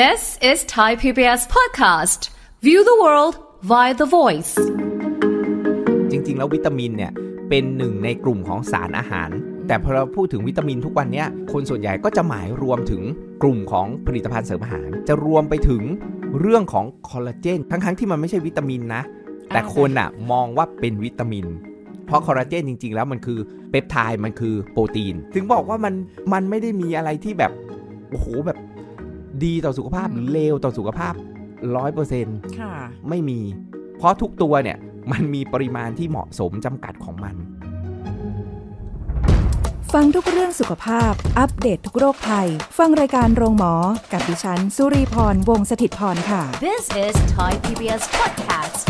This is Thai PBS podcast. View the world via the voice. จริง ๆ แล้ววิตามินเนี่ยเป็นหนึ่งในกลุ่มของสารอาหาร แต่พอเราพูดถึงวิตามินทุกวันนี้คนส่วนใหญ่ก็จะหมายรวมถึงกลุ่มของผลิตภัณฑ์เสริมอาหาร จะรวมไปถึงเรื่องของคอลลาเจนทั้ง ๆ ที่มันไม่ใช่วิตามินนะ แต่คนอะมองว่าเป็นวิตามิน เพราะคอลลาเจนจริง ๆ แล้วมันคือเปปไทด์มันคือโปรตีน ถึงบอกว่ามันมันไม่ได้มีอะไรที่แบบโอ้โหแบบดีต่อสุขภาพ หรือเลวต่อสุขภาพร้อยเปอร์เซ็นต์ไม่มี เพราะทุกตัวเนี่ยมันมีปริมาณที่เหมาะสมจำกัดของมัน ฟังทุกเรื่องสุขภาพ อัปเดตททุกโรคภัยฟังรายการโรงหมอ กับดิฉันสุรีพรวงศิตพรค่ะ This is Thai PBS Podcast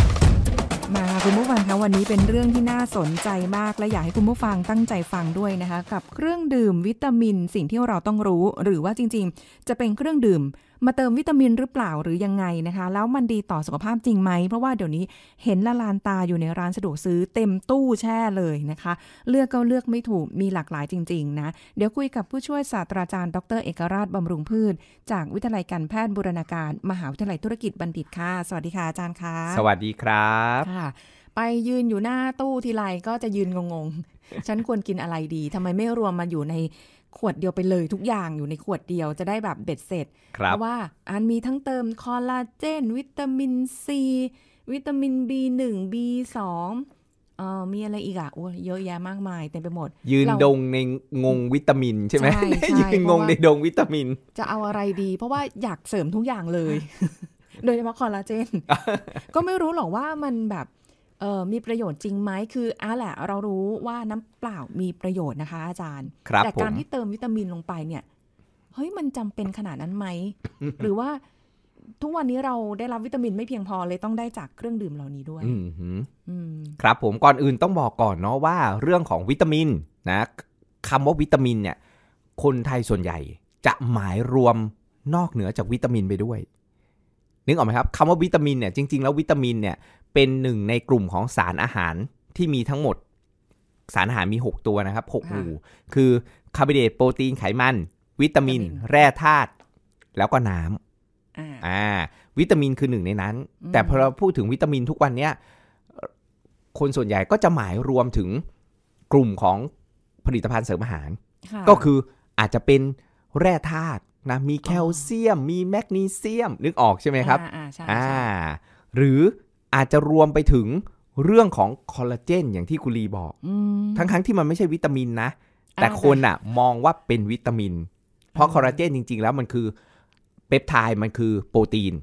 มาค่ะคุณผู้ฟังคะวันนี้เป็นเรื่องที่น่าสนใจมาก และอยากให้คุณผู้ฟังตั้งใจฟังด้วยนะคะ กับเครื่องดื่มวิตามินสิ่งที่เราต้องรู้หรือว่าจริงๆ จะเป็นเครื่องดื่มมาเติมวิตามินหรือเปล่าหรือยังไงนะคะ แล้วมันดีต่อสุขภาพจริงไหม เพราะว่าเดี๋ยวนี้เห็นละลานตาอยู่ในร้านสะดวกซื้อเต็มตู้แช่เลยนะคะ เลือกก็เลือกไม่ถูกมีหลากหลายจริงๆ นะ เดี๋ยวคุยกับผู้ช่วยศาสตราจารย์ ดร เอกราชบำรุงพืช จากวิทยาลัยการแพทย์บุรณาการมหาวิทยาลัยธุรกิจบัณฑิตค่ะ สวัสดีค่ะอาจารย์ค่ะสวัสดีครับค่ะ ไปยืนอยู่หน้าตู้ทีไรก็จะยืนงงๆฉันควรกินอะไรดี ทำไมไม่รวมมาอยู่ในขวดเดียวไปเลยทุกอย่างอยู่ในขวดเดียวจะได้แบบเบ็ดเสร็จ เพราะว่า อันมีทั้งเติมคอลลาเจน วิตามินซีวิตามิน B1 B2 เออมีอะไรอีกอะโอ้เยอะแยะมากมายเต็มไปหมด ยืนดงในงงวิตามินใช่ไหมยืนงงในดงวิตามิน จะเอาอะไรดีเพราะว่าอยากเสริมทุกอย่างเลย โดยเฉพาะคอลลาเจน ก็ไม่รู้หรอกว่ามันแบบมีประโยชน์จริงไหมคืออ่ะแหละเรารู้ว่าน้ำเปล่ามีประโยชน์นะคะอาจารย์รแต่การที่เติมวิตามินลงไปเนี่ยเฮ้ยมันจำเป็นขนาดนั้นไหมหรือว่าทุกวันนี้เราได้รับวิตามิน ไม่เพียงพอเลยต้องได้จากเครื่องดื่มเหล่านี้ด้วยครับผมก่อนอื่นต้องบอกก่อนเนาะว่า เรื่องของวิตามินนะคำว่าวิตามินเนี่ย คนไทยส่วนใหญ่จะหมายรวมนอกเหนือจากวิตามินไปด้วยนึกออกไหมครับคำว่าวิตามินเนี่ยจริงๆแล้ววิตามินเนี่ยเป็นหนึ่งในกลุ่มของสารอาหารที่มีทั้งหมดสารอาหารมี 6 ตัวนะครับ6หมู่คือคาร์โบไฮเดรตโปรตีนไขมัน วิตามิน แร่ธาตุแล้วก็น้ำอ่าวิตามินคือหนึ่งในนั้น แต่พอเราพูดถึงวิตามินทุกวันเนี้ยคนส่วนใหญ่ก็จะหมายรวมถึงกลุ่มของผลิตภัณฑ์เสริมอาหารก็คืออาจจะเป็นแร่ธาตุนะมีแคลเซียม มีแมกนีเซียม นึกออกใช่ไหมครับอ่าหรืออาจจะรวมไปถึงเรื่องของคอลลาเจน อย่างที่กุลีบอก ทั้งทที่มันไม่ใช่วิตามินนะ แต่คนอะมองว่าเป็นวิตามิน เพราะคอลลาเจนจริงๆ แล้วมันคือ เปปไทด์มันคือโปรตีน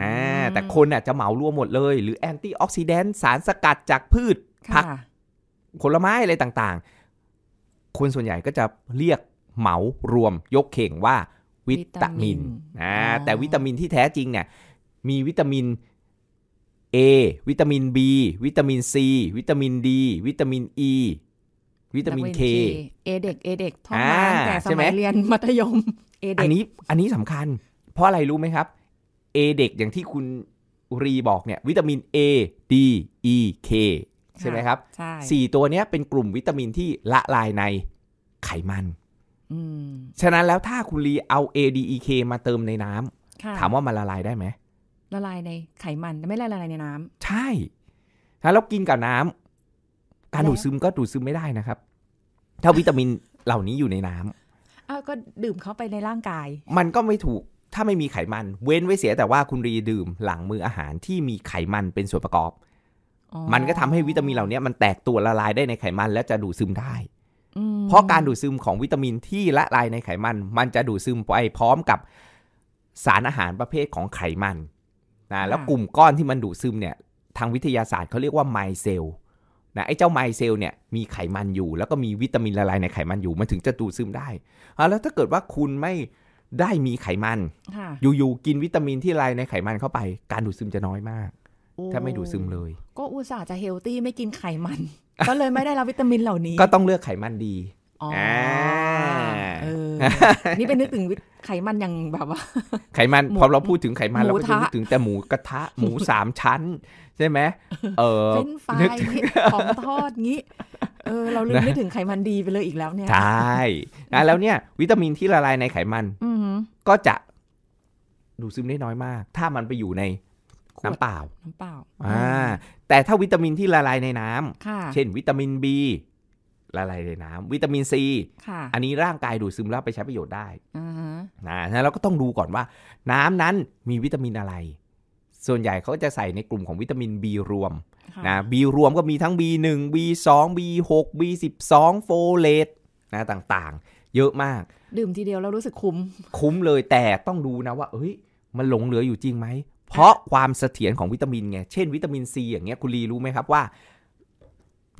อ่าแต่คนอะจะเหมารวมหมดเลย หรือแอนตี้ออกซิแดนต์สารสกัดจากพืช ผักผลไม้อะไรต่างๆ คนส่วนใหญ่ก็จะเรียกเหมารวม ยกเข่งว่า วิตามินนะแต่วิตามินที่แท้จริง เนี่ย มีวิตามิน A วิตามิน B วิตามิน C วิตามิน D วิตามิน E วิตามิน K เอเด็กเอเด็ก ท้อง้งแต่สมัยเรียนมัธยมเอเด็กอันนี้ อันนี้สำคัญ เพราะอะไรรู้ไหมครับเอเด็กอย่างที่คุณรีบอกเนี่ยวิตามิน A D E K ใช่ไหมครับสี่ตัวนี้เป็นกลุ่มวิตามินที่ละลายในไขมัน ฉะนั้นแล้วถ้าคุณรีเอา A D E K มาเติมในน้ำ ถามว่ามันละลายได้ไหมละลายในไขมันไม่ละลายในน้ำ ใช่าเรากินกับน้ำ การดูดซึมก็ดูดซึมไม่ได้นะครับ ถ้าวิตามินเหล่านี้อยู่ในน้ำอ้าวก็ดื่มเข้าไปในร่างกาย มันก็ไม่ถูกถ้าไม่มีไขมัน เว้นไว้เสียแต่ว่าคุณรีดื่มหลังมืออาหารที่มีไขมันเป็นส่วนประกอบ มันก็ทำให้วิตามินเหล่านี้มันแตกตัวละลายได้ในไขมัน และจะดูดซึมได้เพราะการดูดซึมของวิตามินที่ละลายในไขมัน มันจะดูดซึมไปพร้อมกับสารอาหารประเภทของไขมันนะแล้วกลุ่มก้อนที่มันดูดซึมเนี่ย ทางวิทยาศาสตร์เขาเรียกว่าไมเซลนะไอ้เจ้าไมเซลเนี่ยมีไขมันอยู่ แล้วก็มีวิตามินละลายในไขมันอยู่มันถึงจะดูดซึมได้แล้วถ้าเกิดว่าคุณไม่ได้มีไขมัน อยู่ๆกินวิตามินที่ลายในไขมันเข้าไป การดูดซึมจะน้อยมาก ถ้าไม่ดูดซึมเลย ก็อุตส่าห์จะเฮลตี้ไม่กินไขมัน ก็เลยไม่ได้รับวิตามินเหล่านี้ ก็ต้องเลือกไขมันดีอ๋อออนี่เป็นนึกถึงไขมันยังแบบว่า ไขมัน พอเราพูดถึงไขมันเราก็จะนึกถึงแต่หมูกระทะหมูสามชั้นใช่ไหมเออเฟ้นฟของทอดงี้ เออ เราลืมนึกถึงไขมันดีไปเลยอีกแล้วเนี่ย ใช่นแล้วเนี่ย วิตามินที่ละลายในไขมันก็จะดูซึมได้น้อยมาก ถ้ามันไปอยู่ในน้ำเปล่าน้ำเปล่าอ่าแต่ถ้าวิตามินที่ละลายในน้ำเช่น วิตามินบีละลายในน้ำวิตามินซีอันนี้ร่างกายดูดซึมแล้วไปใช้ประโยชน์ได้นะนะเราก็ต้องดูก่อนว่าน้ำนั้นมีวิตามินอะไร ส่วนใหญ่เขาจะใส่ในกลุ่มของวิตามิน B รวมนะบีรวมก็มีทั้ง B1 B2 B6 B12 โฟเลตนะต่างๆ เยอะมากดื่มทีเดียวแล้วรู้สึกคุ้ม คุ้มเลยแต่ต้องดูนะว่า เอ้ย มันหลงเหลืออยู่จริงไหม เพราะความเสถียรของวิตามินไงเช่นวิตามินซีอย่างเงี้ยคุณลีรู้ไหมครับว่า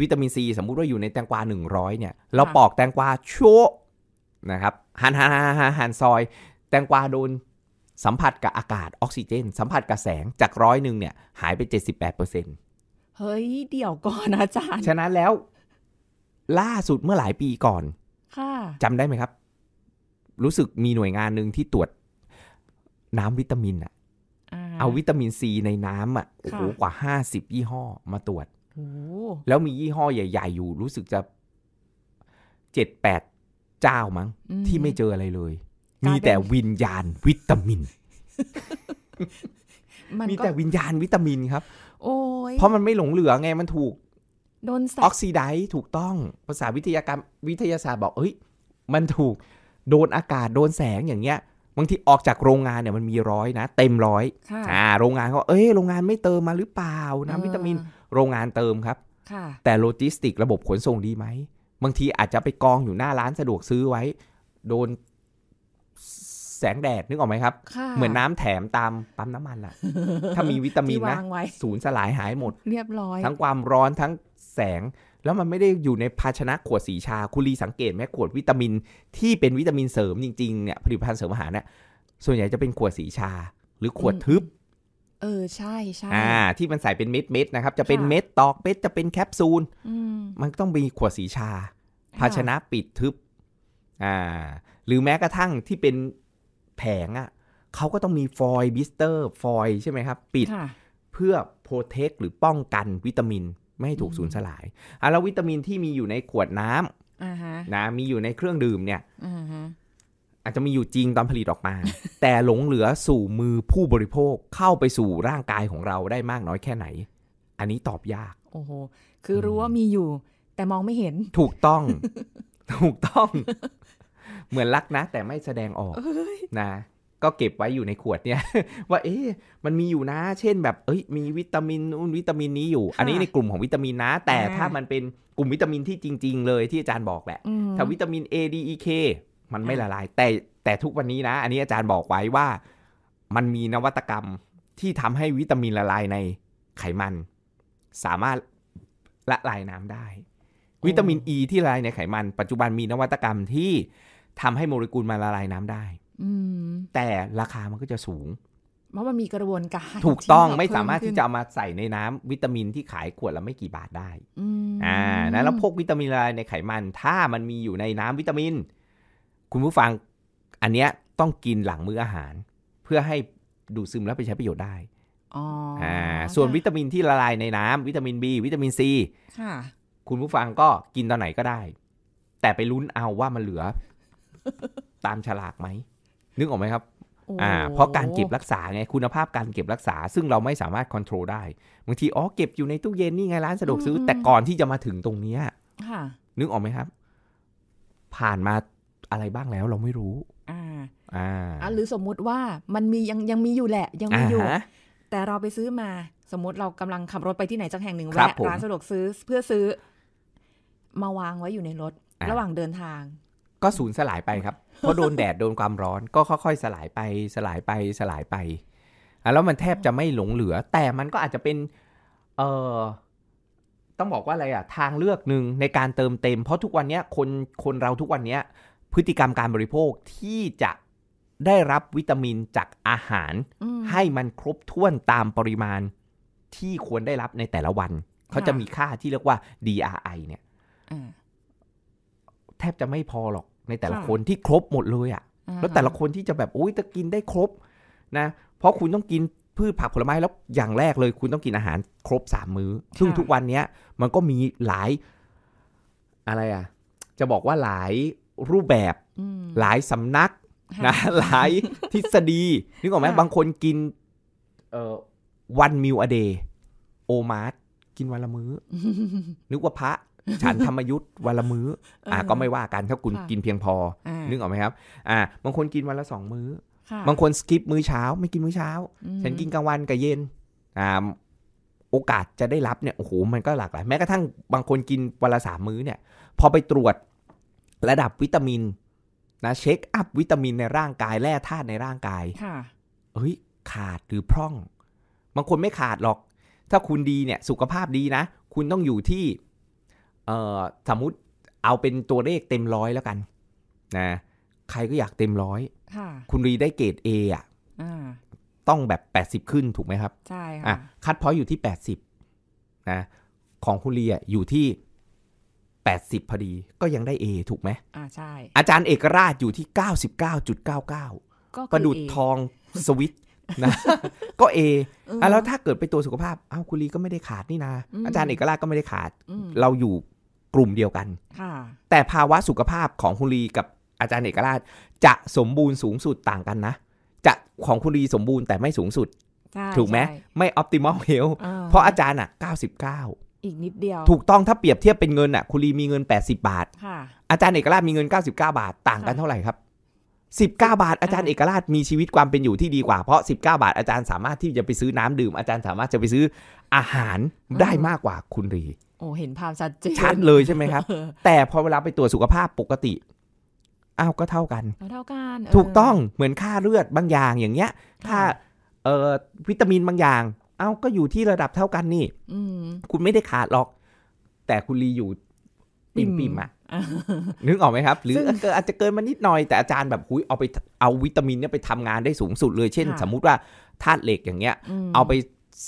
วิตามินซีสมมุติว่าอยู่ในแตงกวา 100 เนี่ย เราปอกแตงกวาชั่วนะครับ หันหันหันหันซอย แตงกวาโดนสัมผัสกับอากาศออกซิเจน สัมผัสกับแสงจากร้อยหนึ่งเนี่ย หายไป 78%เฮ้ย เดี๋ยวก่อนอาจารย์ฉะนั้นแล้ว ล่าสุดเมื่อหลายปีก่อนจำได้ไหมครับ รู้สึกมีหน่วยงานหนึ่งที่ตรวจน้ำวิตามินอะเอาวิตามินซีในน้ำอะโอ้โหกว่า50ยี่ห้อมาตรวจแล้วมียี่ห้อใหญ่ๆอยู่รู้สึกจะเจ็ดแปดเจ้ามั้งที่ไม่เจออะไรเลย มีแต่วิญญาณวิตามินมีแต่วิญญาณวิตามินครับโอ้ยเพราะมันไม่หลงเหลือไงมันถูกโดนออกซิไดซ์ถูกต้องภาษาวิทยาการวิทยาศาสตร์บอกเอ้ย มันถูกโดนอากาศโดนแสงอย่างเงี้ยบางทีออกจากโรงงานเนี่ยมันมีร้อยนะ เต็มร้อยอ่าโรงงานเขาเอ้ยโรงงานไม่เติมมาหรือเปล่าน้ำวิตามินโรงงานเติมครับ แต่โลจิสติกระบบขนส่งดีไหม บางทีอาจจะไปกองอยู่หน้าร้านสะดวกซื้อไว้ โดนแสงแดดนึกออกไหมครับ เหมือนน้าแถมตามปั๊มน้ำมันอะถ้ามีวิตามินนะ สูญสลายหายหมด เรียบร้อย ทั้งความร้อนทั้งแสง แล้วมันไม่ได้อยู่ในภาชนะขวดสีชาคุณรีสังเกตไหมขวดวิตามินที่เป็นวิตามินเสริมจริงๆเนี่ยผลิตภัณฑ์เสริมอาหารเนี่ยส่วนใหญ่จะเป็นขวดสีชา หรือขวดทึบเออ ใช่ใช่อ่า ที่มันใส่เป็นเม็ดเม็ดนะครับ จะเป็นเม็ดตอกเม็ดจะเป็นแคปซูลมันต้องมีขวดสีชา ภาชนะปิดทึบอ่าหรือแม้กระทั่งที่เป็นแผงอะ่ะเขาก็ต้องมีฟอยล์บิสเตอร์ฟอยล์ใช่ไหมครับ ปิดเพื่อโปรเทคหรือป้องกันวิตามินไม่ให้ถูกสูญสลายอ่ะแล้ววิตามินที่มีอยู่ในขวดน้ำนะมีอยู่ในเครื่องดื่มเนี่ยอาจจะมีอยู่จริงตอนผลิตออกมา แต่หลงเหลือสู่มือผู้บริโภคเข้าไปสู่ร่างกายของเราได้มากน้อยแค่ไหน อันนี้ตอบยาก โอ้โหคือรู้ว่ามีอยู่แต่มองไม่เห็น ถูกต้อง ถูกต้อง เหมือนรักนะแต่ไม่แสดงออกนะก็เก็บไว้อยู่ในขวดเนี่ย ว่า เอ๊ะมันมีอยู่นะ เช่น แบบเอ้ย มีวิตามินนู่นวิตามินนี้อยู่ อันนี้ในกลุ่มของวิตามินนะ แต่ถ้ามันเป็นกลุ่มวิตามินที่จริง ๆ เลย ที่อาจารย์บอกแหละถ้าวิตามิน A D E K มันไม่ละลายแต่แต่ทุกวันนี้นะ อันนี้อาจารย์บอกไว้ว่า มันมีนวัตกรรมที่ทำให้วิตามินละลายในไขมัน สามารถละลายน้ำได้ วิตามินอ e ีที่ละลายในไขมัน ปัจจุบันมีนวัตกรรมที่ทำให้โมเลกุลมาละลายน้ำได้อแต่ราคามันก็จะสูงเพราะมันมีกระบวนการถูกต้องไม่สามารถที่จะามาใส่ในน้ำวิตามินที่ขายขวดละไม่กี่บาทได้อ่านะแล้วพวกวิตามินละลายในไขมัน ถ้ามันมีอยู่ในน้ำวิตามินคุณผู้ฟังอันเนี้ยต้องกินหลังมื้ออาหาร เพื่อให้ดูดซึมแล้วไปใช้ประโยชน์ได้อ่าส่วนวิตามินที่ละลายในน้ำ วิตามิน B วิตามิน C ค่ะ คุณผู้ฟังก็กินตอนไหนก็ได้ แต่ไปลุ้นเอาว่ามันเหลือ ตามฉลากไหมนึกออกไหมครับอ่าเพราะการเก็บรักษาไงคุณภาพการเก็บรักษา ซึ่งเราไม่สามารถควบคุมได้บางทีอ๋อเก็บอยู่ในตู้เย็นนี่ไงร้านสะดวกซื้อ แต่ก่อนที่จะมาถึงตรงเนี้ยนึกออกไหมครับ ผ่านมาอะไรบ้างแล้วเราไม่รู้ อ่า อ่า หรือสมมุติว่ามันมียังยังมีอยู่แหละ ยังมีอยู่แต่เราไปซื้อมาสมมติเรากำลังขับรถไปที่ไหนจังแห่งหนึ่งแวะร้านสะดวกซื้อเพื่อซื้อ มาวางไว้อยู่ในรถ ระหว่างเดินทาง ก็สูญสลายไปครับเพราะโดนแดดโดนความร้อนก็ค่อยๆ สลายไปสลายไปสลายไป แล้วมันแทบจะไม่หลงเหลือ แต่มันก็อาจจะเป็นเอ่อต้องบอกว่าอะไรอ่ะทางเลือกหนึ่งในการเติมเต็มเพราะทุกวันนี้คนคนเราทุกวันนี้พฤติกรรมการบริโภคที่จะได้รับวิตามินจากอาหาร ให้มันครบถ้วนตามปริมาณที่ควรได้รับในแต่ละวันเขาจะมีค่าที่เรียกว่า DRI เนี่ยแทบจะไม่พอหรอก ในแต่ละคนที่ครบหมดเลยอะ่ะ แล้วแต่ละคนที่จะแบบอุ้ยจะกินได้ครบ นะ เพราะคุณต้องกินพืชผักผลไม้แล้วอย่างแรกเลย คุณต้องกินอาหารครบสามมื้อซึ่งทุกวันเนี้ยมันก็มีหลาย อะไรอ่ะ จะบอกว่าหลายรูปแบบหลายสำนักนะหลายทฤษฎีนึกออกไหมบางคนกินวันมิวอเดย์โอมาร์กินวันละมื้อนึกว่าพระฉันธรรมยุทธ์วันละมื้ออ่าก็ไม่ว่ากันถ้าคุณกินเพียงพอนึกออกไหมครับ อ่า บางคนกินวันละสองมื้อบางคนสกิปมื้อเช้า ไม่กินมื้อเช้า ฉันกินกลางวันกับเย็นอ่าโอกาสจะได้รับเนี่ยโอ้โหมันก็หลากหลายแม้กระทั่งบางคนกินวันละสามมื้อเนี่ย พอไปตรวจระดับวิตามินนะเช็คอัพวิตามินในร่างกายแร่ธาตุในร่างกายค่ะเฮ้ยขาดหรือพร่อง บางคนไม่ขาดหรอก ถ้าคุณดีเนี่ยสุขภาพดีนะ คุณต้องอยู่ที่เอ่อสมมติเอาเป็นตัวเลขเต็มร้อยแล้วกันนะใครก็อยากเต็มร้อยค่ะคุณรีได้เกรดเอ่ะต้องแบบ80ขึ้นถูกไหมครับใช่ค่ะคัดพอยอยู่ที่80นะของคุณรีอ่ะอยู่ที่80 พอดีก็ยังได้ A ถูกไหมอ่าใช่อาจารย์เอกราช อยู่ที่ 99.99 ประดุดทองสวิตนะก็เอแล้วถ้าเกิดไปตัวสุขภาพอ้าวคุณลีก็ไม่ได้ขาดนี่นะอาจารย์เอกราช ก็ไม่ได้ขาด เราอยู่กลุ่มเดียวกัน แต่ภาวะสุขภาพของคุณลีกับอาจารย์เอกราช จะสมบูรณ์สูงสุดต่างกันนะ จะของคุณลีสมบูรณ์แต่ไม่สูงสุด ถูกไหมไม่ออปติมอลเฮลเพราะอาจารย์อ่ะ99อีกนิดเดียวถูกต้องถ้าเปรียบเทียบเป็นเงินอ่ะคุรีมีเงิน 80 บาทอาจารย์เอกราชมีเงิน 99 บาทต่างกันเท่าไหร่ครับ 19 บาท อาจารย์เอกราชมีชีวิตความเป็นอยู่ที่ดีกว่า เพราะ 19 บาท อาจารย์สามารถที่จะไปซื้อน้ำดื่มอาจารย์สามารถจะไปซื้ออาหารได้มากกว่าคุณรีโอ้เห็นภาพชัดเจนชัดเลยใช่ไหมครับ แต่พอเวลาไปตรวจสุขภาพปกติอ้าวก็เท่ากันเท่ากันถูกต้องเหมือนค่าเลือดบางอย่างอย่างเงี้ยค่าวิตามินบางอย่างเอาก็อยู่ที่ระดับเท่ากันนี่คุณไม่ได้ขาดหรอก แต่คุณลีอยู่ปิ่มปิ่มอะนึกออกไหมครับ หรืออาจจะเกินมานิดหน่อย แต่อาจารย์แบบคุยเอาไปเอาวิตามินเนี่ยไปทำงานได้สูงสุดเลยเช่นสมมุติว่าธาตุเหล็กอย่างเงี้ย เอาไป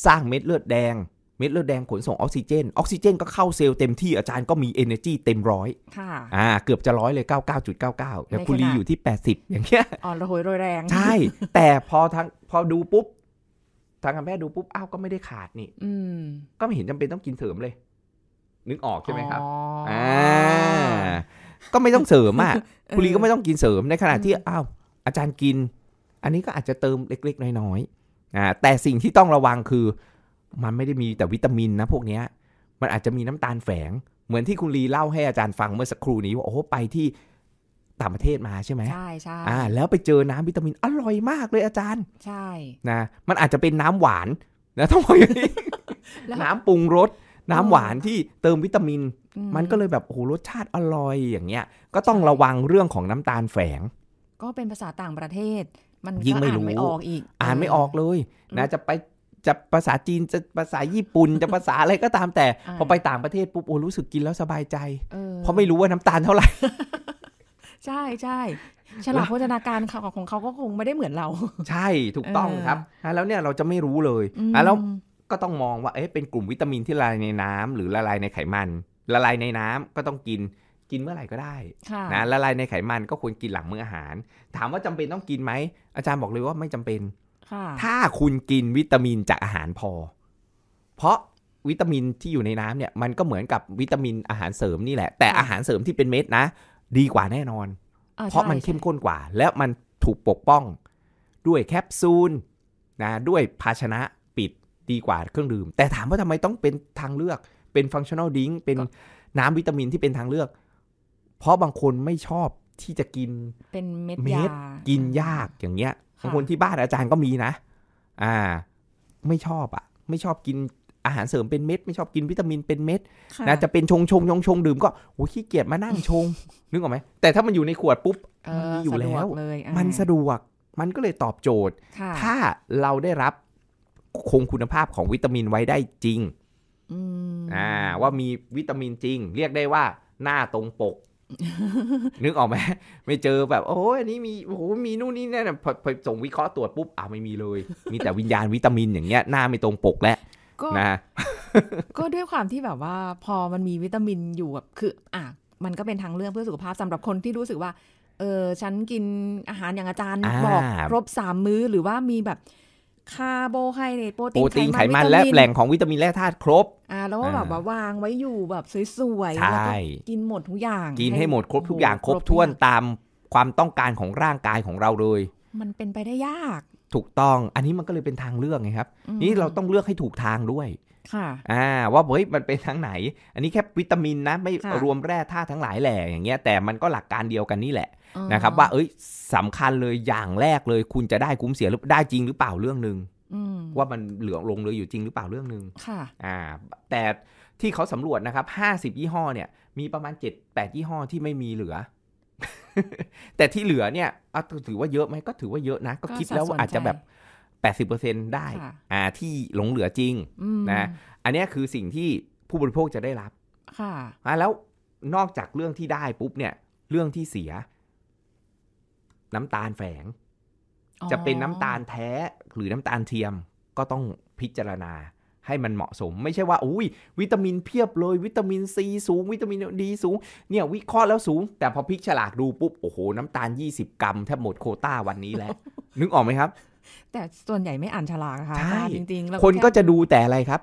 สร้างเม็ดเลือดแดงเม็ดเลือดแดงขนส่งออกซิเจน ออกซิเจน ก็เข้าเซลล์เต็มที่อาจารย์ก็มี energy เต็มร้อยค่ะอ่าเกือบจะร้อยเลย99.99แต่คุณลีอยู่ที่ 80 อย่างเงี้ยอ่อนระหยรรยแรงใช่แต่พอทั้งพอดูปุ๊บทางการแพทย์ดูปุ๊บอ้าวก็ไม่ได้ขาดนี่ก็ไม่เห็นจำเป็นต้องกินเสริมเลย นึกออกใช่ไหมครับอ่าก็ไม่ต้องเสริมอ่ะคุณลีก็ไม่ต้องกินเสริมในขณะที่อ้าวอาจารย์กิน อันนี้ก็อาจจะเติมเล็กๆ น้อยๆอ่าแต่สิ่งที่ต้องระวังคือ มันไม่ได้มีแต่วิตามินนะ พวกเนี้ย มันอาจจะมีน้ำตาลแฝง เหมือนที่คุณลีเล่าให้อาจารย์ฟังเมื่อสักครู่นี้ว่าโอ้ไปที่ต่างประเทศมาใช่ไหมใช่ใช่อ่าแล้วไปเจอน้ำวิตามินอร่อยมากเลยอาจารย์ ใช่ นะมันอาจจะเป็นน้ำหวานนะต้องบอกอย่างนี้น้ำปรุงรสน้ำหวานที่เติมวิตามิน มันก็เลยแบบโอ้โหรสชาติอร่อยอย่างเงี้ยก็ต้องระวังเรื่องของน้ำตาลแฝง ก็เป็นภาษาต่างประเทศ มันยิ่งไม่รู้ออกอีก อ่านไม่ออกเลย นะจะไปจะภาษาจีนจะภาษาญี่ปุ่น จะภาษาอะไรก็ตามแต่ พอไปต่างประเทศปุ๊บโอ้รู้สึกกินแล้วสบายใจเพราะไม่รู้ว่าน้ำตาลเท่าไหร่ใช่ใช่ฉลาดโภชนาการของของเขาก็คงไม่ได้เหมือนเรา ใช่ถูกต้องครับ แล้วเนี่ยเราจะไม่รู้เลยแล้วก็ต้องมองว่าเอ๊ะเป็นกลุ่มวิตามินที่ละลายในน้ำหรือละลายในไขมัน ละลายในน้ำก็ต้องกิน กินเมื่อไหร่ก็ได้นะละลายในไขมันก็ควรกินหลังมื้ออาหาร ถามว่าจำเป็นต้องกินไหมอาจารย์บอกเลยว่าไม่จำเป็นถ้าคุณกินวิตามินจากอาหารพอ เพราะวิตามินที่อยู่ในน้ำเนี่ยมันก็เหมือนกับวิตามินอาหารเสริมนี่แหละ แต่อาหารเสริมที่เป็นเม็ดนะดีกว่าแน่นอน เพราะมันเข้มข้นกว่า แล้วมันถูกปกป้องด้วยแคปซูลนะด้วยภาชนะปิดดีกว่าเครื่องดื่มแต่ถามว่าทำไมต้องเป็นทางเลือก เป็นฟังชั่นอลดิงเป็นน้ำวิตามินที่เป็นทางเลือก เพราะบางคนไม่ชอบที่จะกิน เป็นเม็ดยากินยากอย่างเงี้ยบางคนที่บ้านอาจารย์ก็มีนะ อ่าไม่ชอบอะ่ะไม่ชอบกินอาหารเสริมเป็นเม็ดไม่ชอบกินวิตามินเป็นเม็ดนะจะเป็นชงชงชงชงดื่มก็โอ้ขี้เกียจมานั่งชง นึกออกไหมแต่ถ้ามันอยู่ในขวดปุ๊บ มันีอยู่แล้ว มันสะดวกมันก็เลยตอบโจทย์ ถ้าเราได้รับ คงคุณภาพของวิตามินไว้ได้จริงอ่าว่ามีวิตามินจริง เรียกได้ว่าหน้าตรงปก นึกออกไหมไม่เจอแบบโอ้ยอันนี้มีโอ้โหมีนู่นนี่นั่นพอส่งวิเคราะห์ตรวจปุ๊บอ้าวไม่มีเลย มีแต่วิญญาณวิตามินอย่างเงี้ยหน้าไม่ตรงปกแล้วก็นะก็ด้วยความที่แบบว่า พอมันมีวิตามินอยู่แบบคืออ่ะมันก็เป็นทางเลือกเพื่อสุขภาพสำหรับคนที่รู้สึกว่า เออฉันกินอาหารอย่างอาจารย์บอก ครบสามมื้อหรือว่ามีแบบคาร์โบไฮเดรตโปรตีนไขมันและแหล่งของวิตามินและธาตุครบอ่าแล้วก็แบบวางไว้อยู่แบบสวยๆแล้วก็กินหมดทุกอย่างกินให้หมดครบทุกอย่างครบถ้วนตามความต้องการของร่างกายของเราเลย มันเป็นไปได้ยากถูกต้องอันนี้มันก็เลยเป็นทางเลือกไงครับ นี่เราต้องเลือกให้ถูกทางด้วย ค่ะ อ่า ว่า เฮ้ย มันเป็นทางไหน อันนี้แค่วิตามินนะ ไม่รวมแร่ธาตุทั้งหลายแหล่อย่างเงี้ย แต่มันก็หลักการเดียวกันนี่แหละนะครับ ว่าเอ้ยสำคัญเลย อย่างแรกเลย คุณจะได้คุ้มเสียหรือได้จริงหรือเปล่าเรื่องหนึ่งว่ามันเหลืองลงเลยอยู่จริงหรือเปล่าเรื่องหนึ่งค่ะ อ่า แต่ที่เขาสำรวจนะครับห้าสิบยี่ห้อเนี่ย มีประมาณเจ็ดแปดยี่ห้อที่ไม่มีเหลือแต่ที่เหลือเนี่ยถือว่าเยอะไหมก็ถือว่าเยอะนะก็คิดแล้วอาจจะแบบ 80%ได้ อ่าที่หลงเหลือจริงนะ อันนี้คือสิ่งที่ผู้บริโภคจะได้รับ ค่ะ แล้วนอกจากเรื่องที่ได้ปุ๊บเนี่ย เรื่องที่เสีย น้ำตาลแฝง จะเป็นน้ำตาลแท้หรือน้ำตาลเทียมก็ต้องพิจารณาให้มันเหมาะสมไม่ใช่ว่าอุ้ยวิตามินเพียบเลยวิตามินซีสูง วิตามินดีสูง เนี่ย วิเคราะห์แล้วสูง แต่พอพิกฉลากดูปุ๊บโอ้โหน้ำตาล 20 กรัมแทบหมดโคต้าวันนี้แล้ว นึกออกไหมครับ แต่ส่วนใหญ่ไม่อ่านฉลากค่ะใช่จริงๆคนก็จะดูแต่อะไรครับ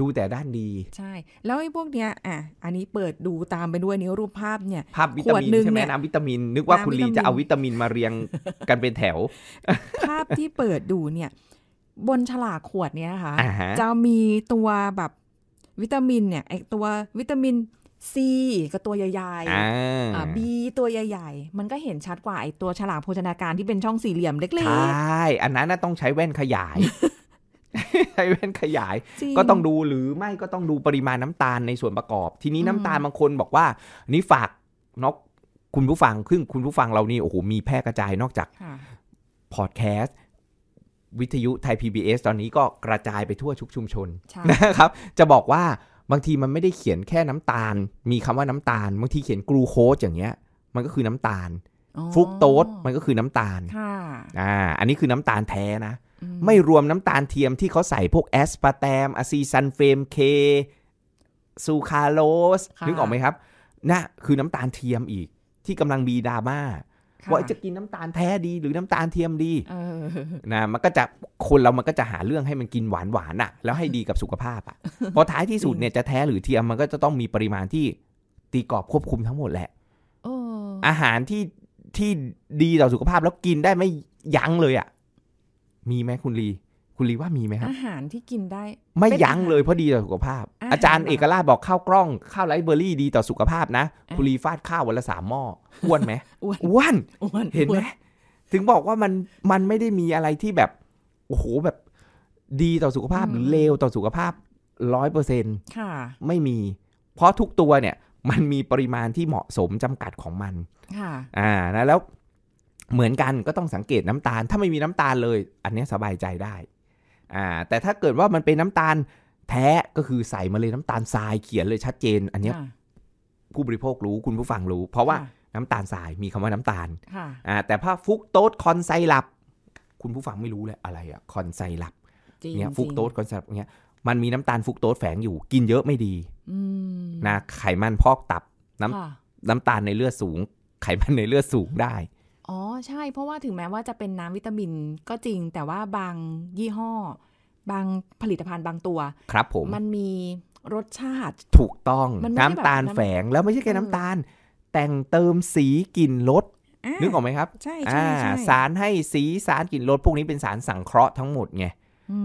ดูแต่ด้านดี ใช่แล้วไอ้พวกเนี้ยอ่ะอันนี้เปิดดูตามไปด้วยนิ้วรูปภาพเนี่ยภาพวิตามินใช่ไหมน้ำวิตามิน นึกว่าคุณลีจะเอาวิตามินมาเรียงกันเป็นแถวภาพที่เปิดดูเนี่ยบนฉลากขวดเนี้ยค่ะ uh-huh. จะมีตัวแบบวิตามินเนี่ยไอตัววิตามินซีก็ตัวใหญ่ๆอ่าบีตัวใหญ่ ๆ มันก็เห็นชัดกว่าไอตัวฉลากโภชนาการที่เป็นช่องสี่เหลี่ยมเล็กๆ ใช่ อันนั้นต้องใช้แว่นขยาย ใช้แว่นขยาย ก็ต้องดูหรือไม่ก็ต้องดูปริมาณน้ำตาลในส่วนประกอบ ทีนี้น้ำตาลบางคนบอกว่านี่ฝากนกคุณผู้ฟังครึ่งคุณผู้ฟังเรานี่โอ้โหมีแพร่กระจายนอกจากพอดแคสต์วิทยุไทย PBS ตอนนี้ก็กระจายไปทั่วทุกชุมชนชนะครับ จะบอกว่าบางทีมันไม่ได้เขียนแค่น้ำตาล มีคำว่าน้ำตาล บางทีเขียนกลูโคสอย่างเงี้ยมันก็คือน้ำตาลฟุกโตส มันก็คือน้ำตาลอ่าอันนี้คือน้ำตาลแท้นะ ไม่รวมน้ำตาลเทียมที่เขาใส่พวกแอสปาร์แตมอะซีซันเฟมเคซูคาโลสนึกออกไหมครับน่ะคือน้ำตาลเทียมอีก ที่กำลังมีดราม่าว่าจะกินน้ำตาลแท้ดีหรือน้ำตาลเทียมดีนะมันก็จะคนเรามันก็จะหาเรื่องให้มันกินหวานหวานอ่ะแล้วให้ดีกับสุขภาพอ่ะพอท้ายที่สุดเนี่ยจะแท้หรือเทียมมันก็จะต้องมีปริมาณที่ ตีกรอบควบคุมทั้งหมดแหละอาหารที่ที่ดีต่อสุขภาพแล้วกินได้ไม่ยั้งเลยอ่ะ มีไหมคุณลีคุณลีว่ามีไหมครับอาหารที่กินได้ ไม่ยั้งเลยเพราะดีต่อสุขภาพ อาจารย์เอกราชบอกข้าวกล้องข้าวไรเบอร์รี่ ดีต่อสุขภาพนะ คุณลีฟาดข้าววันละสามหม้ออ้วนไหมอ้วนอ้วน เห็นไหมถึงบอกว่ามันมันไม่ได้มีอะไรที่แบบ โอ้โหแบบดีต่อสุขภาพหรือเลวต่อสุขภาพร้อยเปอร์เซ็นต์ค่ะ ไม่มี เพราะทุกตัวเนี่ยมันมีปริมาณที่เหมาะสมจำกัดของมันค่ะอ่านะแล้วเหมือนกันก็ต้องสังเกตน้ำตาล ถ้าไม่มีน้ำตาลเลย อันนี้สบายใจได้อ่าแต่ถ้าเกิดว่ามันเป็นน้ำตาลแท้ก็คือใส่มาเลยน้ำตาลทรายเขียนเลยชัดเจนอันเนี้ยผู้บริโภครู้คุณผู้ฟังรู้ เพราะว่าน้ำตาลทรายมีคำว่าน้ำตาลอ่าแต่ถ้าฟุกโต๊ดคอนไซรับ คุณผู้ฟังไม่รู้เลยอะไรอะคอนไซรับเนี้ยฟุกโต๊ดคอนไซรับเนี้ยมันมีน้ำตาลฟุกโต๊ดแฝงอยู่กินเยอะไม่ดีนะไขมันพอกตับน้ำน้ำตาลในเลือดสูง ไขมันในเลือดสูงได้อ๋อใช่ เพราะว่าถึงแม้ว่าจะเป็นน้ำวิตามินก็จริง แต่ว่าบางยี่ห้อ บางผลิตภัณฑ์บางตัวครับผม มันมีรสชาติ ถูกต้องน้ำตาลแฝงแล้วไม่ใช่แค่น้ำตาล แต่งเติมสีกลิ่นรสนึกออกไหมครับใช่ใช่สารให้สีสารกลิ่นรสพวกนี้เป็นสารสังเคราะห์ทั้งหมดไง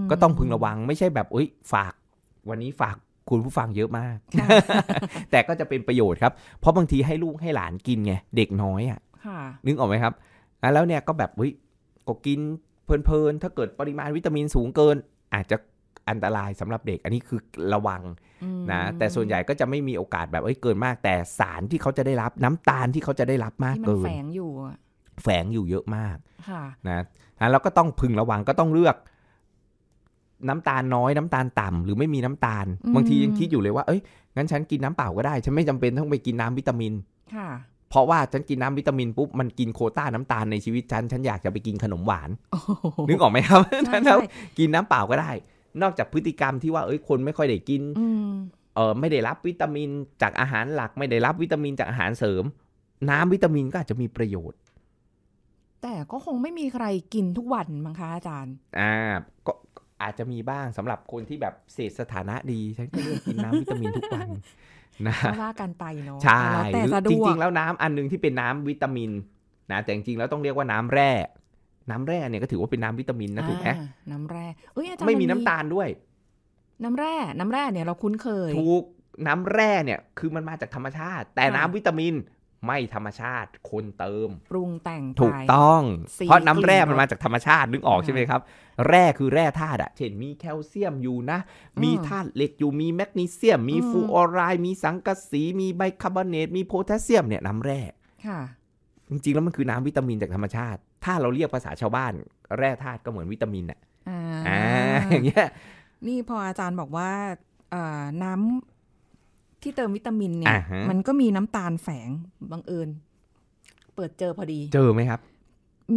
ก็ต้องพึงระวังไม่ใช่แบบอุ้ยฝากวันนี้ฝากคุณผู้ฟังเยอะมาก แต่ก็จะเป็นประโยชน์ครับเพราะบางทีให้ลูกให้หลานกินไงเด็กน้อยอ่ะนึกออกไหมครับ แล้วเนี่ยก็แบบวิก็กินเพลินๆ ถ้าเกิดปริมาณวิตามินสูงเกิน อาจจะอันตรายสำหรับเด็กอันนี้คือระวังนะแต่ส่วนใหญ่ก็จะไม่มีโอกาสแบบเอ้ยเกินมาก แต่สารที่เขาจะได้รับน้ำตาลที่เขาจะได้รับมากเกินแฝงอยู่ แฝงอยู่เยอะมากนะนะแล้วก็ต้องพึงระวังก็ต้องเลือก น้ำตาลน้อยน้ำตาลต่ำ หรือไม่มีน้ำตาลบางทียังคิดอยู่เลยว่าเอ้ยงั้นฉันกินน้ำเปล่าก็ได้ ฉันไม่จำเป็นต้องไปกินน้ำวิตามินค่ะเพราะว่าฉันกินน้ำวิตามินปุ๊บมันกินโคต้าน้ำตาลในชีวิตฉันฉันอยากจะไปกินขนมหวาน นึกออกไหมครับแล้วกินน้ำเปล่าก็ได้ นอกจากพฤติกรรมที่ว่าเอ้ยคนไม่ค่อยได้กินเออไม่ได้รับวิตามินจากอาหารหลักไม่ได้รับวิตามินจากอาหารเสริม น้ำวิตามินก็อาจจะมีประโยชน์ แต่ก็คงไม่มีใครกินทุกวันมั้งคะอาจารย์อ่าก็อาจจะมีบ้างสำหรับคนที่แบบเศษสถานะดีฉันก็เลือกกินน้ำวิตามินทุกวันนะว่ากันไปเนาะใช่แต่จริงๆ แล้วน้ำอันนึงที่เป็นน้ำวิตามินนะ แต่จริงๆ แล้วต้องเรียกว่าน้ำแร่ น้ำแร่เนี่ยก็ถือว่าเป็นน้ำวิตามินนะถูกไหมน้ำแร่เอ้ยอาจารย์ไม่มีน้ำตาลด้วย น้ำแร่ น้ำแร่เนี่ยเราคุ้นเคยถูกน้ำแร่เนี่ยคือมันมาจากธรรมชาติ แต่น้ำวิตามินไม่ธรรมชาติคนเติม ปรุงแต่งถูกต้อง เพราะน้ำแร่มันมาจากธรรมชาตินึกออกใช่ไหมครับ แร่คือแร่ธาตุอะเช่นมีแคลเซียมอยู่นะ มีธาตุเหล็กอยู่มีแมกนีเซียม มีฟูออไรายมีสังกะสี มีไบคาร์บอเนตมีโพแทสเซียมเนี่ย น้ำแร่ ค่ะ จริงๆแล้วมันคือน้ำวิตามินจากธรรมชาติ ถ้าเราเรียกภาษาชาวบ้าน แร่ธาตุก็เหมือนวิตามินอะอ่าอย่างเงี้ยนี่พออาจารย์บอกว่าน้ำที่เติมวิตามินเนี่ยมันก็มีน้ำตาลแฝงบังเอิญเปิดเจอพอดี เจอไหมครับ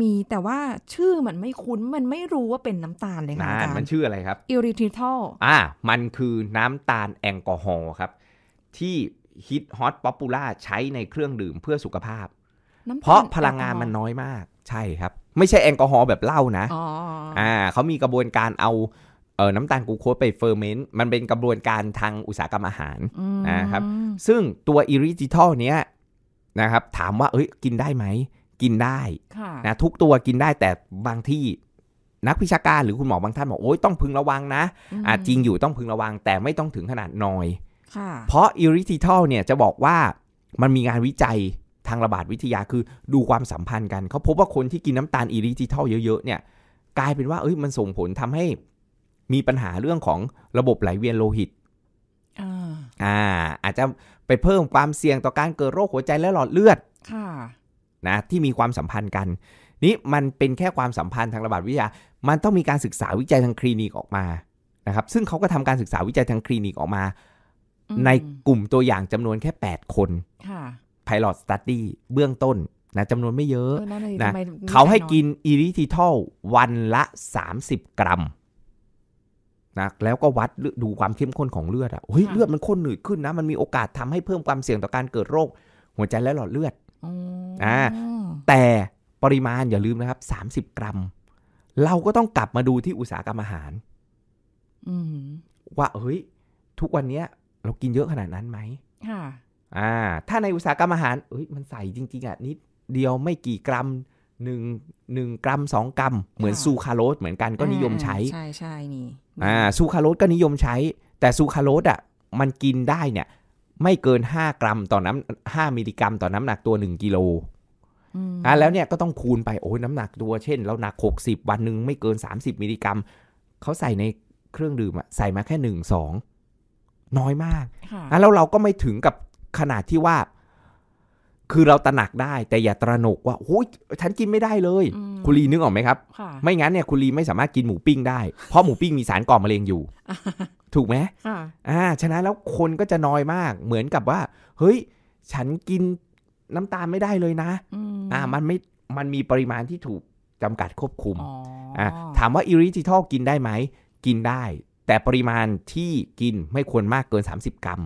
มีแต่ว่าชื่อมันไม่คุ้นมันไม่รู้ว่าเป็นน้ำตาลเลยคับอาจารย์มันชื่ออะไรครับอิริทิทอลอ่ามันคือน้ำตาลแอลกอฮอล์ครับ ที่ฮิตฮอตป๊อปปูล่าใช้ในเครื่องดื่มเพื่อสุขภาพ เพราะพลังงานมันน้อยมาก ใช่ครับ ไม่ใช่แอลกอฮอล์แบบเหล้านะอ๋ออ่าเขามีกระบวนการเอาเออน้ำตาลกูโคสไปเฟอร์เมนต์มันเป็นกระบวนการทางอุตสาหกรรมอาหารนะครับซึ่งตัวอิริจิทอลเนี้ยนะครับถามว่า เอ้ยกินได้ไหม กินได้นะทุกตัวกินได้แต่บางที่นักวิชาการ หรือคุณหมอบางท่านบอกโอ้ยต้องพึงระวังนะอาจจริงอยู่ต้องพึงระวัง แต่ไม่ต้องถึงขนาดนอย เพราะอิริจิทัลเนี่ยจะบอกว่ามันมีงานวิจัยทางระบาดวิทยาคือดูความสัมพันธ์กันเขาพบว่าคนที่กินน้ำตาลอิริจิทัลเยอะๆเนี่ย กลายเป็นว่าเอ้ยมันส่งผลทำให้มีปัญหาเรื่องของระบบไหลเวียนโลหิตอ่า อาจจะไปเพิ่มความเสี่ยงต่อการเกิดโรคหัวใจและหลอดเลือด ค่ะ นะ ที่มีความสัมพันธ์กัน นี่มันเป็นแค่ความสัมพันธ์ทางระบาดวิทยา มันต้องมีการศึกษาวิจัยทางคลินิกออกมา นะครับ ซึ่งเขาก็ทำการศึกษาวิจัยทางคลินิกออกมา ในกลุ่มตัวอย่างจำนวนแค่ 8 คน ค่ะพลอตสตัตดี้เบื้องต้น นะจำนวนไม่เยอะนะเขาให้กินอีริทิทอลวันละ 30 กรัมนะแล้วก็วัด ดูความเข้มข้นของเลือดอ่ะเฮ้ยเลือดมันข้นหนืดขึ้นนะ มันมีโอกาสทำให้เพิ่มความเสี่ยงต่อการเกิดโรค หัวใจและหลอดเลือดอ่าแต่ปริมาณอย่าลืมนะครับสสามิบกรัม เราก็ต้องกลับมาดูที่อุตสาหกรรมอาหารว่าเฮ้ย ทุกวันนี้เรากินเยอะขนาดนั้นไหมค่ะ อ่า ถ้าในอุตสาหกรรมอาหารเอ้ยมันใส่จริงๆอ่ะนิด เดียวไม่กี่กรัมหนึ่งหนึ่งกรัมสองกรัม เหมือนซูคาโรสเหมือนกันก็นิยมใช้ใช่ใช่นี่อ่าซูคาโรสก็นิยมใช้ แต่ซูคาโรสอ่ะ มันกินได้เนี่ย ไม่เกินห้ากรัมต่อน้ำห้ามิลลิกรัม ต่อน้ำหนักตัวหนึ่งกิโลอ่าแล้วเนี่ยก็ต้องคูณไป โอ้ยน้ำหนักตัว เช่นเราหนักหกสิบวันหนึ่งไม่เกินสามสิบมิลลิกรัมเขาใส่ในเครื่องดื่มอ่ะใส่มาแค่หนึ่งสองน้อยมากอ่าแล้วเราก็ไม่ถึงกับขนาดที่ว่าคือเราตระหนักได้ แต่อย่าตระหนกว่าโอ้ยฉันกินไม่ได้เลยคุรีนึกออกไหมครับ ไม่งั้นเนี่ยคุรีไม่สามารถกินหมูปิ้งได้ เพราะหมูปิ้งมีสารก่อมะเร็งอยู่ ถูกไหมอ่าฉะนั้นแล้วคนก็จะน้อยมาก เหมือนกับว่า เฮ้ยฉันกินน้ำตาลไม่ได้เลยนะอ่ามันไม่ มันมีปริมาณที่ถูกจำกัดควบคุมอ่าถามว่าอิริจิทอลกินได้ไหมกินได้แต่ปริมาณที่กินไม่ควรมากเกิน 30 กรัม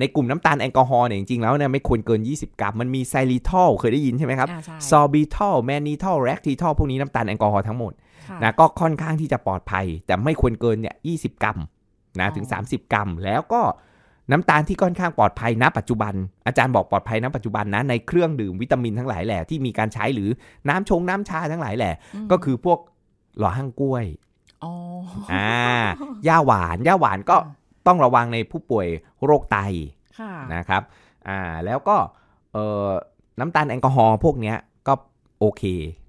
ในกลุ่มน้ำตาลแอลกอฮอล์เนี่ยจริง ๆ แล้วเนี่ยไม่ควรเกิน 20 กรัม มันมีไซริทอลเคยได้ยินใช่ไหมครับซอบิทอลแมนิทอลแรคทีทอลพวกนี้น้ำตาลแอลกอฮอล์ทั้งหมดนะก็ค่อนข้างที่จะปลอดภัย แต่ไม่ควรเกินเนี่ยยีกรัมนะถึง 30 กรัม แล้วก็น้ำตาลที่ค่อนข้างปลอดภัยณปัจจุบัน อาจารย์บอกปลอดภัยณปัจจุบันนะในเครื่องดื่มวิตามินทั้งหลายแหล่ที่มีการใช้หรือน้ำชงน้ำชาทั้งหลายแหล่ก็คือพวกหล่อห้างกล้วยอ่าย่าหวานย่าหวานก็ต้องระวังในผู้ป่วยโรคไตนะครับ อ่า แล้วก็เอ่อน้ำตาลแอลกอฮอล์พวกเนี้ยก็โอเค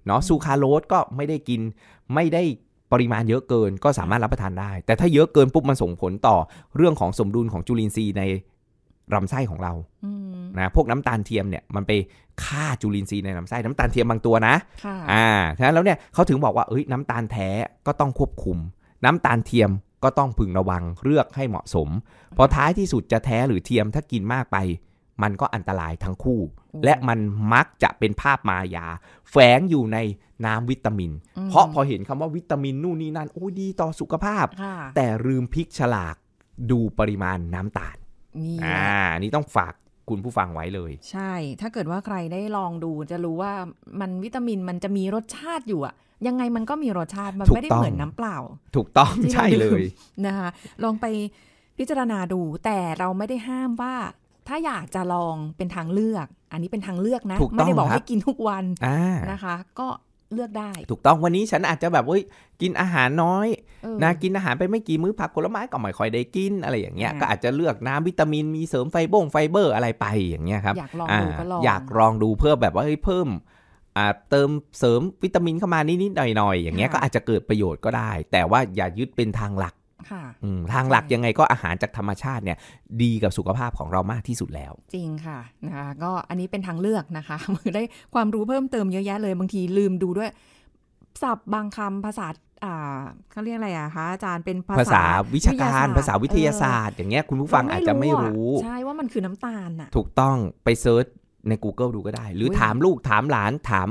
เนาะ ซูคาโรสก็ไม่ได้กิน ไม่ได้ปริมาณเยอะเกินก็สามารถรับประทานได้ แต่ถ้าเยอะเกินปุ๊บมันส่งผลต่อเรื่องของสมดุลของจุลินทรีย์ในลำไส้ของเรานะพวกน้ำตาลเทียมเนี่ยมันไปฆ่าจุลินทรีย์ในลำไส้น้ำตาลเทียมบางตัวนะอ่าฉะนั้นแล้วเนี่ยเขาถึงบอกว่าเอ้ยน้ำตาลแท้ก็ต้องควบคุม น้ำตาลเทียมก็ต้องพึงระวังเลือกให้เหมาะสม เพราะท้ายที่สุดจะแท้หรือเทียมถ้ากินมากไป มันก็อันตรายทั้งคู่ และมันมักจะเป็นภาพมายา แฝงอยู่ในน้ำวิตามิน เพราะพอเห็นคำว่าวิตามินนู่นนี่นั่นโอ้ดีต่อสุขภาพ แต่ลืมพลิกฉลากดูปริมาณน้ำตาล นี่อ่านี่ต้องฝากคุณผู้ฟังไว้เลย ใช่ถ้าเกิดว่าใครได้ลองดูจะรู้ว่ามันวิตามินมันจะมีรสชาติอยู่อะยังไงมันก็มีรสชาติมันไม่ได้เหมือนน้ำเปล่า ถูกต้องใช่เลย นะคะลองไปพิจารณาดูแต่เราไม่ได้ห้ามว่า ถ้าอยากจะลองเป็นทางเลือก อันนี้เป็นทางเลือกนะ ไม่ได้บอกให้กินทุกวันนะคะ ก็เลือกได้ถูกต้องวันนี้ฉันอาจจะแบบว่ากินอาหารน้อยนะกินอาหารไปไม่กี่มื้อผักผลไม้ก็ไม่ค่อยได้กินอะไรอย่างเงี้ยก็อาจจะเลือกน้ำวิตามิน มีเสริมไฟบงไฟเบอร์อะไรไปอย่างเงี้ยครับอยากลองดูก็ลองอยากลองดูเพื่อแบบว่าเฮ้ยเพิ่มเติมเสริมวิตามินเข้ามานิดๆหน่อยๆ อย่างเงี้ยก็อาจจะเกิดประโยชน์ก็ได้ แต่ว่าอย่ายึดเป็นทางหลักทางหลักยังไงก็อาหารจากธรรมชาติเนี่ยดีกับสุขภาพของเรามากที่สุดแล้ว จริงค่ะนะคะก็อันนี้เป็นทางเลือกนะคะือได้ความรู้เพิ่มเติมเยอะแยะเลยบางทีลืมดูด้วย ศัพท์บางคำภาษาเขาเรียกอะไรอะคะอาจารย์เป็นภาษาวิชาการภาษาวิทยาศาสตร์ อย่างเงี้ยคุณผู้ฟังอาจจะไม่รู้ใช่ว่ามันคือน้ำตาลอะถูกต้องไปเซิร์ชใน Google ดูก็ได้ หรือถามลูกถามหลานถาม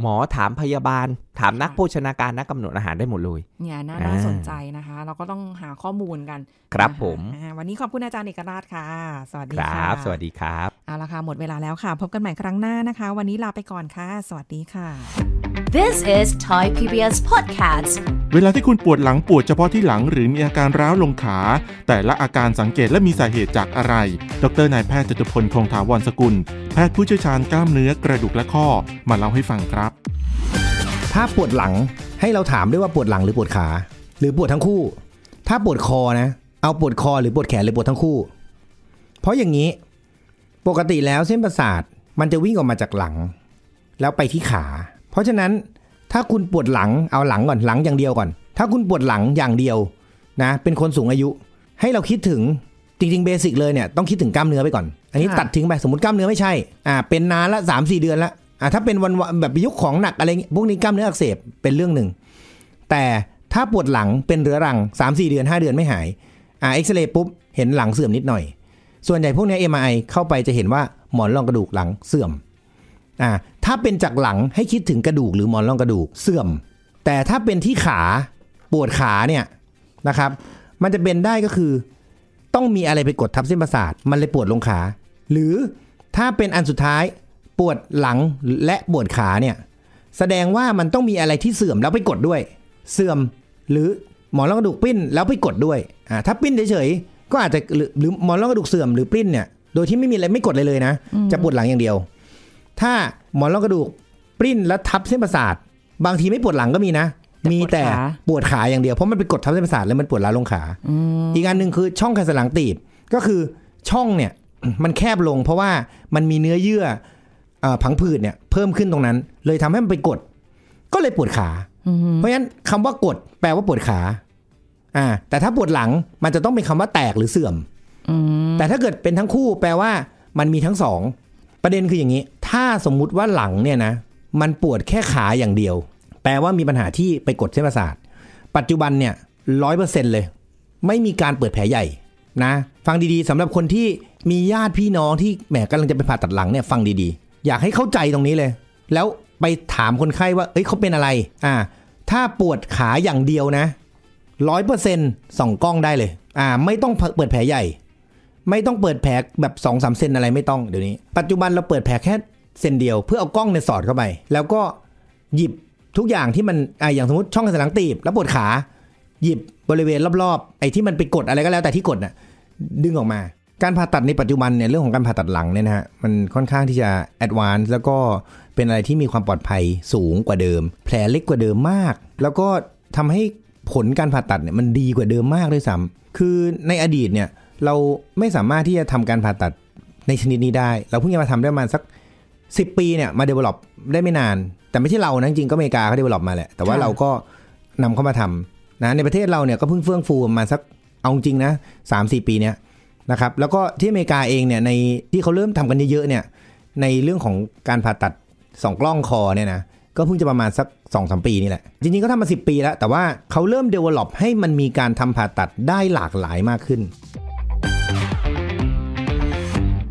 หมอถามพยาบาล ถามนักโภชนาการนักกำหนดอาหารได้หมด เลยเนี่ยน่าสนใจนะคะ เราก็ต้องหาข้อมูลกัน ครับผม วันนี้ขอบคุณอาจารย์เอกราชค่ะ สวัสดีครับ สวัสดีครับ เอาละค่ะหมดเวลาแล้วค่ะ พบกันใหม่ครั้งหน้านะคะ วันนี้ลาไปก่อนค่ะ สวัสดีค่ะ This is Thai PBS Podcast เวลาที่คุณปวดหลังปวดเฉพาะที่หลัง หรือมีอาการร้าวลงขา แต่ละอาการสังเกตและมีสาเหตุจากอะไร ดร นายแพทย์จตุพล คงถาวรสกุล แพทย์ผู้เชี่ยวชาญกล้ามเนื้อกระดูกและข้อ มาเล่าให้ฟังครับ ถ้าปวดหลังให้เราถามด้วยว่าปวดหลังหรือปวดขา หรือปวดทั้งคู่ ถ้าปวดคอนะ เอาปวดคอหรือปวดแขนหรือปวดทั้งคู่ เพราะอย่างนี้ ปกติแล้วเส้นประสาท มันจะวิ่งออกมาจากหลัง แล้วไปที่ขาเพราะฉะนั้นถ้าคุณปวดหลังเอาหลังก่อนหลังอย่างเดียวก่อน ถ้าคุณปวดหลังอย่างเดียวนะ เป็นคนสูงอายุ ให้เราคิดถึงจริงๆเบสิกเลยเนี่ยต้องคิดถึงกล้ามเนื้อไปก่อนอันนี้ตัดทิ้งไป สมมติกล้ามเนื้อไม่ใช่อ่าเป็นนานละสสามี่เดือนละอ่าถ้าเป็นวันแบบยุคของหนักอะไรพวกนี้กล้ามเนื้ออักเสบเป็นเรื่องหนึ่งแต่ถ้าปวดหลังเป็นเรื้อรัง 3-4 เดือน 5 เดือนไม่หายอ่าเอ็กซเรย์ปุ๊บเห็นหลังเสื่อมนิดหน่อยส่วนใหญ่พวกนี้เอ็มไอเข้าไปจะเห็นว่าหมอนรองกระดูกหลังเสื่อมอ่าถ้าเป็นจากหลังให้คิดถึงกระดูกหรือหมอนรองกระดูก เสื่อม แต่ถ้าเป็นที่ขาปวดขาเนี่ยนะครับ มันจะเป็นได้ก็คือ ต้องมีอะไรไปกดทับเส้นประสาทมันเลยปวดลงขา หรือถ้าเป็นอันสุดท้ายปวดหลังและปวดขาเนี่ยแสดงว่ามันต้องมีอะไรที่เสื่อมแล้วไปกดด้วย เสื่อมหรือหมอนรองกระดูกปิ้นแล้วไปกดด้วยอ่าถ้าปิ้นเฉยๆก็อาจจะหรือหมอนรองกระดูกเสื่อม หรือปิ้นเนี่ยโดยที่ไม่มีอะไรไม่กดเลยเลยนะ จะปวดหลังอย่างเดียวถ้าหมอนรองกระดูกปริ้นแล้วทับเส้นประสาทบางทีไม่ปวดหลังก็มีนะ มีแต่ปวดขาอย่างเดียว เพราะมันไปกดทับเส้นประสาทแล้วมันปวดล้าลงขาอีกอันหนึ่งคือช่องแคสันหลังตีบ ก็คือช่องเนี่ยมันแคบลงเพราะว่ามันมีเนื้อเยื่อผังผืดเนี่ย เพิ่มขึ้นตรงนั้น เลยทำให้มันไปกด ก็เลยปวดขาเพราะฉะนั้นคำว่ากดแปลว่าปวดขาอ่าแต่ถ้าปวดหลังมันจะต้องเป็นคำว่าแตกหรือเสื่อมแต่ถ้าเกิดเป็นทั้งคู่แปลว่า มันมีทั้งสองประเด็นคืออย่างนี้ ถ้าสมมุติว่าหลังเนี่ยนะ มันปวดแค่ขาอย่างเดียว แปลว่ามีปัญหาที่ไปกดเส้นประสาท ปัจจุบันเนี่ยร้อยเปอร์เซ็นต์เลย ไม่มีการเปิดแผลใหญ่นะ ฟังดีๆ สำหรับคนที่มีญาติพี่น้องที่แหมกำลังจะไปผ่าตัดหลังเนี่ยฟังดีๆ อยากให้เข้าใจตรงนี้เลย แล้วไปถามคนไข้ว่า เอ้ยเขาเป็นอะไรอ่าถ้าปวดขาอย่างเดียวนะร้อยเปอร์เซ็นต์ส่องกล้องได้เลยอ่าไม่ต้องเปิดแผลใหญ่ไม่ต้องเปิดแผลแบบ2อสเซนอะไรไม่ต้องเดี๋ยวนี้ปัจจุบันเราเปิดแผลแค่เซนเดียวเพื่อเอากล้องในสอดเข้าไป แล้วก็หยิบทุกอย่างที่มันไออย่างสมมติช่องสันหลังตีบ แล้วปวดขาหยิบบริเวณรอบๆ ไอ้ที่มันไปกดอะไรก็แล้วแต่ที่กดน่ะดึงออกมา การผ่าตัดในปัจจุบันเนี่ยเรื่องของการผ่าตัดหลังเนี่ยนะฮะมันค่อนข้างที่จะแอดวานซ์แล้วก็เป็นอะไรที่มีความปลอดภัยสูงกว่าเดิม แผลเล็กกว่าเดิมมาก แล้วก็ทำให้ผลการผ่าตัดเนี่ยมันดีกว่าเดิมมากด้วยซ้ำคือในอดีตเนี่ยเราไม่สามารถที่จะทำการผ่าตัดในชนิดนี้ได้ เราเพิ่งจะมาทำได้มาสักสิปีเนี่ยมาเดเวล็อปได้ไม่นาน แต่ไม่ใช่เรานะจริงก็อเมริกาเขาเดเวล็อปมาแหละ แต่ว่าเราก็นำเข้ามาทำนะ ในประเทศเราเนี่ยก็เพิ่งเฟื่องฟูมาสัก เอาจริงนะสามสี่ปีเนี่ยนะครับ แล้วก็ที่อเมริกาเองเนี่ยในที่เขาเริ่มทำกันเยอะๆเนี่ย ในเรื่องของการผ่าตัดสองกล้องคอเนี่ยนะ ก็เพิ่งจะประมาณสัก2อสปีนี่แหละ จริงๆก็ทำมา 10 ปีแล้ว แต่ว่าเขาเริ่ม develop ให้มันมีการทำผ่าตัดได้หลากหลายมากขึ้น